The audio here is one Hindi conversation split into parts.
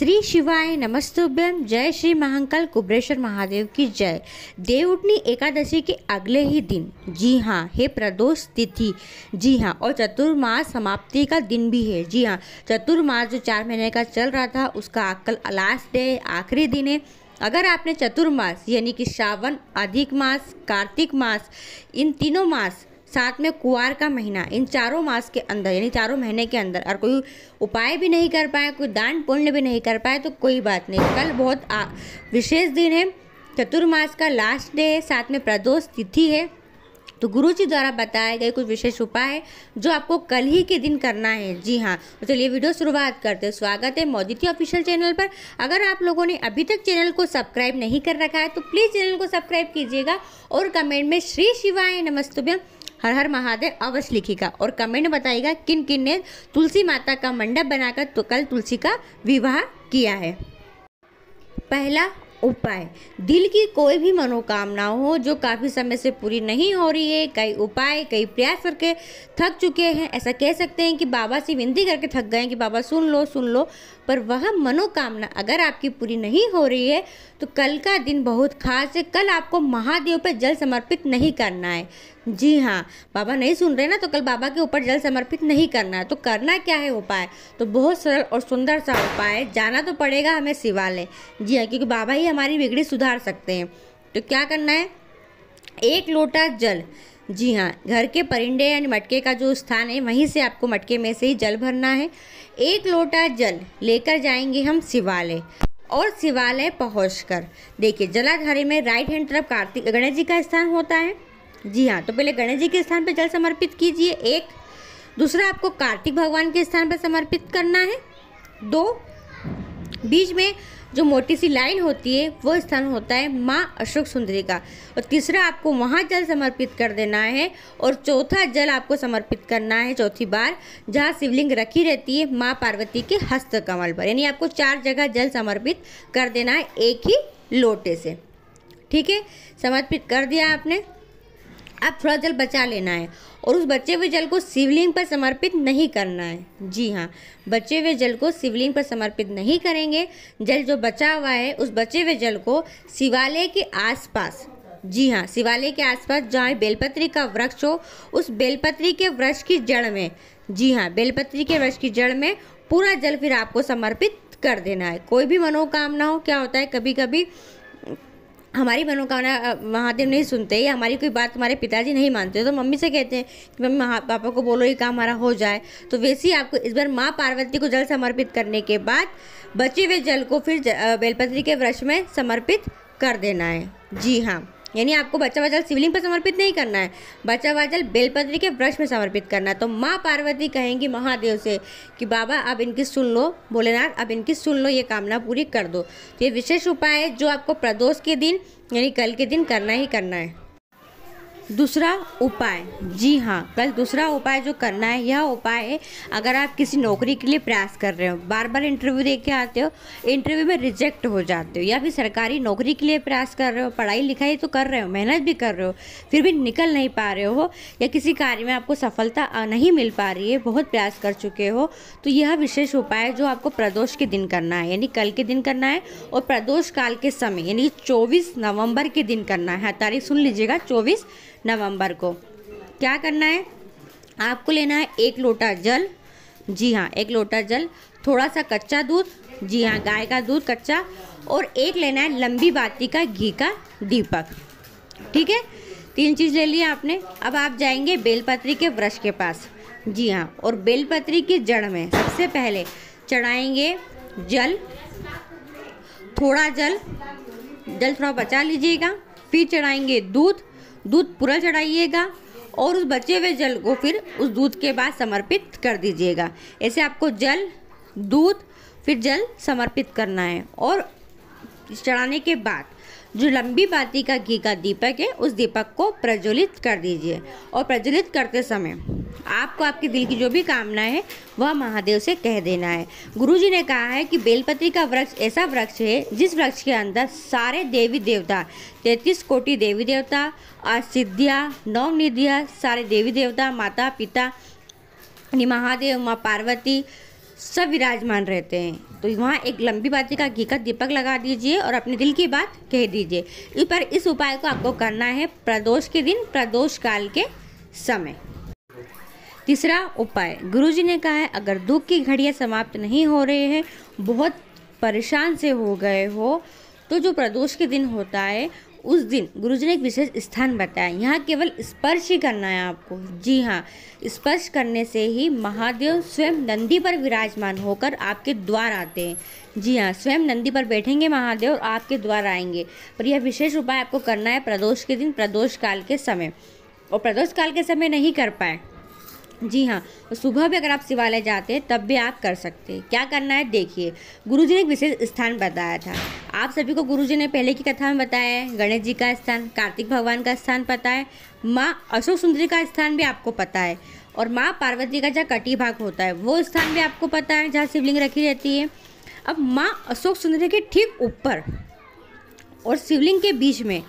श्री शिवाय नमस्तुभ्यम जय श्री महाकाल कुब्रेश्वर महादेव की जय देवउठनी एकादशी के अगले ही दिन जी हाँ हे प्रदोष तिथि जी हाँ और चतुर्मास समाप्ति का दिन भी है जी हाँ चतुर्मास जो चार महीने का चल रहा था उसका आकल लास्ट डे आखिरी दिन है अगर आपने चतुर्मास यानी कि श्रावण अधिक मास कार्तिक मास इन तीनों मास साथ में कुआर का महीना इन चारों मास के अंदर यानी चारों महीने के अंदर और कोई उपाय भी नहीं कर पाए कोई दान पुण्य भी नहीं कर पाए तो कोई बात नहीं कल बहुत विशेष दिन है चतुर्मास का लास्ट डे है साथ में प्रदोष तिथि है तो गुरु जी द्वारा बताए गए कुछ विशेष उपाय है जो आपको कल ही के दिन करना है जी हाँ तो चलिए वीडियो शुरुआत करते हैं स्वागत है मोदी ऑफिशियल चैनल पर अगर आप लोगों ने अभी तक चैनल को सब्सक्राइब नहीं कर रखा है तो प्लीज़ चैनल को सब्सक्राइब कीजिएगा और कमेंट में श्री शिवाय नमस्तुभ्यम हर हर महादेव अवश्य लिखेगा और कमेंट बताएगा किन किन ने तुलसी माता का मंडप बनाकर तो कल तुलसी का विवाह किया है पहला उपाय दिल की कोई भी मनोकामना हो जो काफ़ी समय से पूरी नहीं हो रही है कई उपाय कई प्रयास करके थक चुके हैं ऐसा कह सकते हैं कि बाबा से विनती करके थक गए कि बाबा सुन लो सुन लो पर वह मनोकामना अगर आपकी पूरी नहीं हो रही है तो कल का दिन बहुत खास है कल आपको महादेव पर जल समर्पित नहीं करना है जी हाँ बाबा नहीं सुन रहे ना तो कल बाबा के ऊपर जल समर्पित नहीं करना है तो करना क्या है उपाय तो बहुत सरल और सुंदर सा उपाय है जाना तो पड़ेगा हमें शिवालय जी हाँ क्योंकि बाबा ही हमारी बिगड़ी सुधार सकते हैं तो क्या करना है एक लोटा जल जी हाँ घर के परिंडे यानी मटके का जो स्थान है वहीं से आपको मटके में से ही जल भरना है एक लोटा जल लेकर जाएंगे हम शिवालय और शिवालय पहुंचकर देखिए जलाधारी में राइट हैंड तरफ कार्तिक गणेश जी का स्थान होता है जी हाँ तो पहले गणेश जी के स्थान पर जल समर्पित कीजिए एक दूसरा आपको कार्तिक भगवान के स्थान पर समर्पित करना है दो बीच में जो मोटी सी लाइन होती है वो स्थान होता है माँ अशोक सुंदरी का और तीसरा आपको वहाँ जल समर्पित कर देना है और चौथा जल आपको समर्पित करना है चौथी बार जहाँ शिवलिंग रखी रहती है माँ पार्वती के हस्त कमल पर यानी आपको चार जगह जल समर्पित कर देना है एक ही लोटे से ठीक है समर्पित कर दिया आपने आप थोड़ा जल बचा लेना है और उस बचे हुए जल को शिवलिंग पर समर्पित नहीं करना है जी हाँ बचे हुए जल को शिवलिंग पर समर्पित नहीं करेंगे जल जो बचा हुआ है उस बचे हुए जल को शिवालय के आसपास जी हाँ शिवालय के आसपास जहाँ बेलपत्री का वृक्ष हो उस बेलपत्री के वृक्ष की जड़ में जी हाँ बेलपत्री के वृक्ष की जड़ में पूरा जल फिर आपको समर्पित कर देना है कोई भी मनोकामना हो क्या होता है कभी कभी हमारी मनोकामना महादेव नहीं सुनते या हमारी कोई बात हमारे पिताजी नहीं मानते तो मम्मी से कहते हैं कि मम्मी महा पापा को बोलो ये काम हमारा हो जाए तो वैसे ही आपको इस बार माँ पार्वती को जल समर्पित करने के बाद बचे हुए जल को फिर बेलपत्री के वृक्ष में समर्पित कर देना है जी हाँ यानी आपको बच्चा बचल शिवलिंग पर समर्पित नहीं करना है बच्चा बचल बेलपत्री के ब्रश में समर्पित करना है तो माँ पार्वती कहेंगी महादेव से कि बाबा अब इनकी सुन लो भोलेनाथ अब इनकी सुन लो ये कामना पूरी कर दो तो ये विशेष उपाय है जो आपको प्रदोष के दिन यानी कल के दिन करना ही करना है दूसरा उपाय जी हाँ कल दूसरा उपाय जो करना है यह उपाय है अगर आप किसी नौकरी के लिए प्रयास कर रहे हो बार बार इंटरव्यू दे के आते हो इंटरव्यू में रिजेक्ट हो जाते हो या फिर सरकारी नौकरी के लिए प्रयास कर रहे हो पढ़ाई लिखाई तो कर रहे हो मेहनत भी कर रहे हो फिर भी निकल नहीं पा रहे हो या किसी कार्य में आपको सफलता नहीं मिल पा रही है बहुत प्रयास कर चुके हो तो यह विशेष उपाय जो आपको प्रदोष के दिन करना है यानी कल के दिन करना है और प्रदोष काल के समय यानी चौबीस नवम्बर के दिन करना है तारीख सुन लीजिएगा चौबीस नवंबर को क्या करना है आपको लेना है एक लोटा जल जी हाँ एक लोटा जल थोड़ा सा कच्चा दूध जी हाँ गाय का दूध कच्चा और एक लेना है लंबी बाती का घी का दीपक ठीक है तीन चीज़ ले लिया आपने अब आप जाएंगे बेलपत्री के ब्रश के पास जी हाँ और बेलपत्री की जड़ में सबसे पहले चढ़ाएंगे जल थोड़ा जल जल थोड़ा बचा लीजिएगा फिर चढ़ाएंगे दूध दूध पूरा चढ़ाइएगा और उस बचे हुए जल को फिर उस दूध के बाद समर्पित कर दीजिएगा ऐसे आपको जल दूध फिर जल समर्पित करना है और चढ़ाने के बाद जो लंबी बाती का घी का दीपक है उस दीपक को प्रज्वलित कर दीजिए और प्रज्वलित करते समय आपको आपके दिल की जो भी कामना है वह महादेव से कह देना है गुरुजी ने कहा है कि बेलपत्री का वृक्ष ऐसा वृक्ष है जिस वृक्ष के अंदर सारे देवी देवता तैतीस कोटि देवी देवता सिद्धिया नवनिधिया सारे देवी देवता माता पिता महादेव माँ पार्वती सब विराजमान रहते हैं तो वहाँ एक लंबी बाती का घी का दीपक लगा दीजिए और अपने दिल की बात कह दीजिए इस पर इस उपाय को आपको करना है प्रदोष के दिन प्रदोष काल के समय तीसरा उपाय गुरुजी ने कहा है अगर दुख की घड़ियाँ समाप्त नहीं हो रही हैं बहुत परेशान से हो गए हो तो जो प्रदोष के दिन होता है उस दिन गुरुजी ने एक विशेष स्थान बताया यहाँ केवल स्पर्श ही करना है आपको जी हाँ स्पर्श करने से ही महादेव स्वयं नंदी पर विराजमान होकर आपके द्वार आते हैं जी हाँ स्वयं नंदी पर बैठेंगे महादेव और आपके द्वार आएंगे पर यह विशेष उपाय आपको करना है प्रदोष के दिन प्रदोष काल के समय और प्रदोष काल के समय नहीं कर पाए जी हाँ सुबह भी अगर आप शिवालय जाते हैं तब भी आप कर सकते हैं क्या करना है देखिए गुरु जी ने एक विशेष स्थान बताया था आप सभी को गुरु जी ने पहले की कथा में बताया है गणेश जी का स्थान कार्तिक भगवान का स्थान पता है माँ अशोक सुंदरी का स्थान भी आपको पता है और माँ पार्वती का जहाँ कटी भाग होता है वो स्थान भी आपको पता है जहाँ शिवलिंग रखी रहती है अब माँ अशोक सुंदरी के ठीक ऊपर और शिवलिंग के बीच में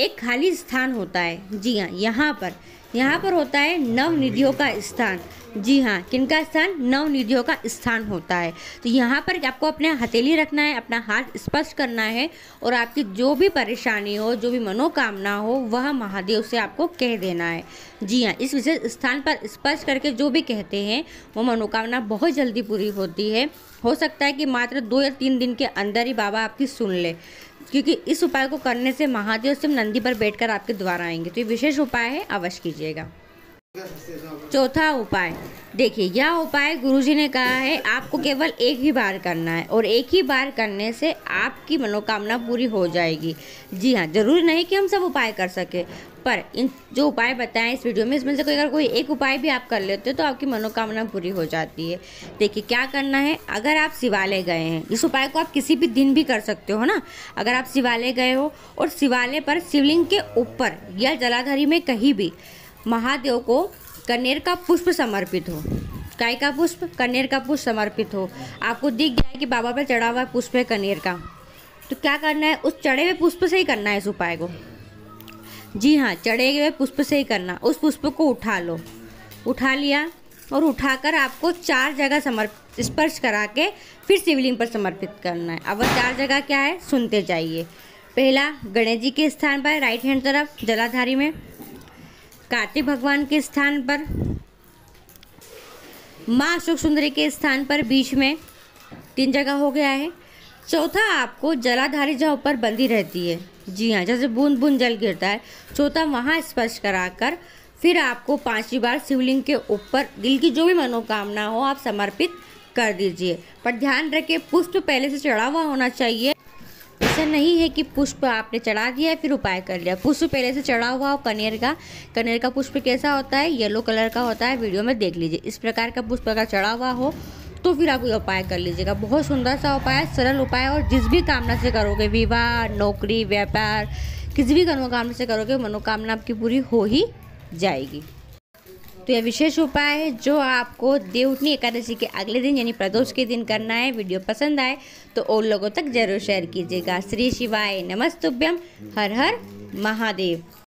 एक खाली स्थान होता है जी हाँ यहाँ पर यहाँ पर होता है नवनिधियों का स्थान जी हाँ किनका स्थान नवनिधियों का स्थान होता है तो यहाँ पर आपको अपने हथेली रखना है अपना हाथ स्पष्ट करना है और आपकी जो भी परेशानी हो जो भी मनोकामना हो वह महादेव से आपको कह देना है जी हाँ इस विशेष स्थान पर स्पष्ट करके जो भी कहते हैं वो मनोकामना बहुत जल्दी पूरी होती है हो सकता है कि मात्र दो या तीन दिन के अंदर ही बाबा आपकी सुन ले क्योंकि इस उपाय को करने से महादेव सिंह नंदी पर बैठकर आपके द्वारा आएंगे तो ये विशेष उपाय है अवश्य कीजिएगा चौथा उपाय देखिए यह उपाय गुरुजी ने कहा है आपको केवल एक ही बार करना है और एक ही बार करने से आपकी मनोकामना पूरी हो जाएगी जी हाँ ज़रूरी नहीं कि हम सब उपाय कर सकें पर इन जो उपाय बताए इस वीडियो में इसमें से कोई अगर कोई एक उपाय भी आप कर लेते हो तो आपकी मनोकामना पूरी हो जाती है देखिए क्या करना है अगर आप शिवालय गए हैं इस उपाय को आप किसी भी दिन भी कर सकते हो ना अगर आप शिवालय गए हो और शिवालय पर शिवलिंग के ऊपर या जलाधारी में कहीं भी महादेव को कनेर का पुष्प समर्पित हो काय का पुष्प कनेर का पुष्प समर्पित हो आपको दिख गया है कि बाबा पर चढ़ा हुआ पुष्प है कनेर का तो क्या करना है उस चढ़े हुए पुष्प से ही करना है इस उपाय को जी हाँ चढ़े हुए पुष्प से ही करना उस पुष्प को उठा लो उठा लिया और उठाकर आपको चार जगह समर्पित स्पर्श करा के फिर शिवलिंग पर समर्पित करना है अब वह चार जगह क्या है सुनते जाइए पहला गणेश जी के स्थान पर राइट हैंड तरफ जलाधारी में कार्तिक भगवान के स्थान पर माँ अशोक सुंदरी के स्थान पर बीच में तीन जगह हो गया है चौथा आपको जलाधारी जहाँ ऊपर बंदी रहती है जी हाँ जैसे बूंद बूंद जल गिरता है चौथा वहाँ स्पर्श कराकर फिर आपको पांचवी बार शिवलिंग के ऊपर दिल की जो भी मनोकामना हो आप समर्पित कर दीजिए पर ध्यान रखें पुष्प पहले से चढ़ा हुआ होना चाहिए ऐसा नहीं है कि पुष्प आपने चढ़ा दिया फिर उपाय कर लिया पुष्प पहले से चढ़ा हुआ हो कनेर का कनेर का पुष्प कैसा होता है येलो कलर का होता है वीडियो में देख लीजिए इस प्रकार का पुष्प अगर चढ़ा हुआ हो तो फिर आप ये उपाय कर लीजिएगा बहुत सुंदर सा उपाय सरल उपाय और जिस भी कामना से करोगे विवाह नौकरी व्यापार किसी भी मनोकामना से करोगे मनोकामना आपकी पूरी हो ही जाएगी तो यह विशेष उपाय है जो आपको देवउठनी एकादशी के अगले दिन यानी प्रदोष के दिन करना है वीडियो पसंद आए तो और लोगों तक जरूर शेयर कीजिएगा श्री शिवाय नमस्तुभ्यम हर हर महादेव